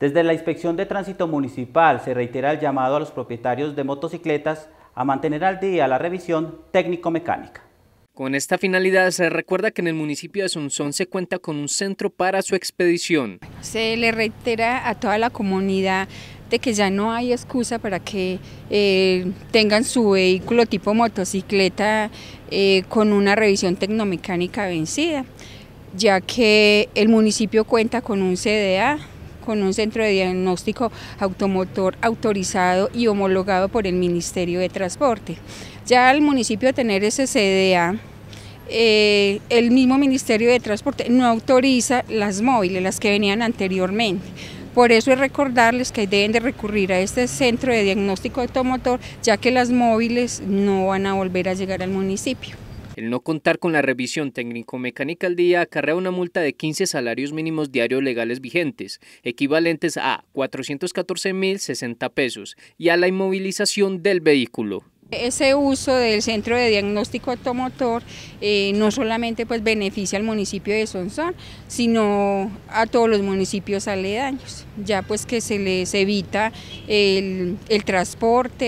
Desde la Inspección de Tránsito Municipal se reitera el llamado a los propietarios de motocicletas a mantener al día la revisión técnico-mecánica. Con esta finalidad se recuerda que en el municipio de Sonsón se cuenta con un centro para su expedición. Se le reitera a toda la comunidad de que ya no hay excusa para que eh, tengan su vehículo tipo motocicleta eh, con una revisión tecnomecánica vencida, ya que el municipio cuenta con un CDA con un centro de diagnóstico automotor autorizado y homologado por el Ministerio de Transporte. Ya al municipio tener ese CDA, eh, el mismo Ministerio de Transporte no autoriza las móviles, las que venían anteriormente. Por eso es recordarles que deben de recurrir a este centro de diagnóstico automotor, ya que las móviles no van a volver a llegar al municipio. El no contar con la revisión técnico-mecánica al día acarrea una multa de 15 salarios mínimos diarios legales vigentes, equivalentes a 414.060 pesos, y a la inmovilización del vehículo. Ese uso del centro de diagnóstico automotor eh, no solamente pues, beneficia al municipio de Sonsón, sino a todos los municipios aledaños, ya pues que se les evita el, transporte,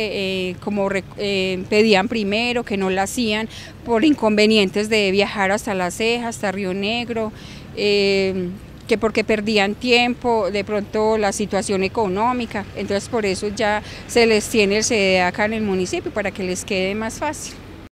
eh, como eh, pedían primero, que no lo hacían, por inconvenientes de viajar hasta La Ceja, hasta Río Negro que porque perdían tiempo, de pronto la situación económica. Entonces por eso ya se les tiene el CDA acá en el municipio para que les quede más fácil.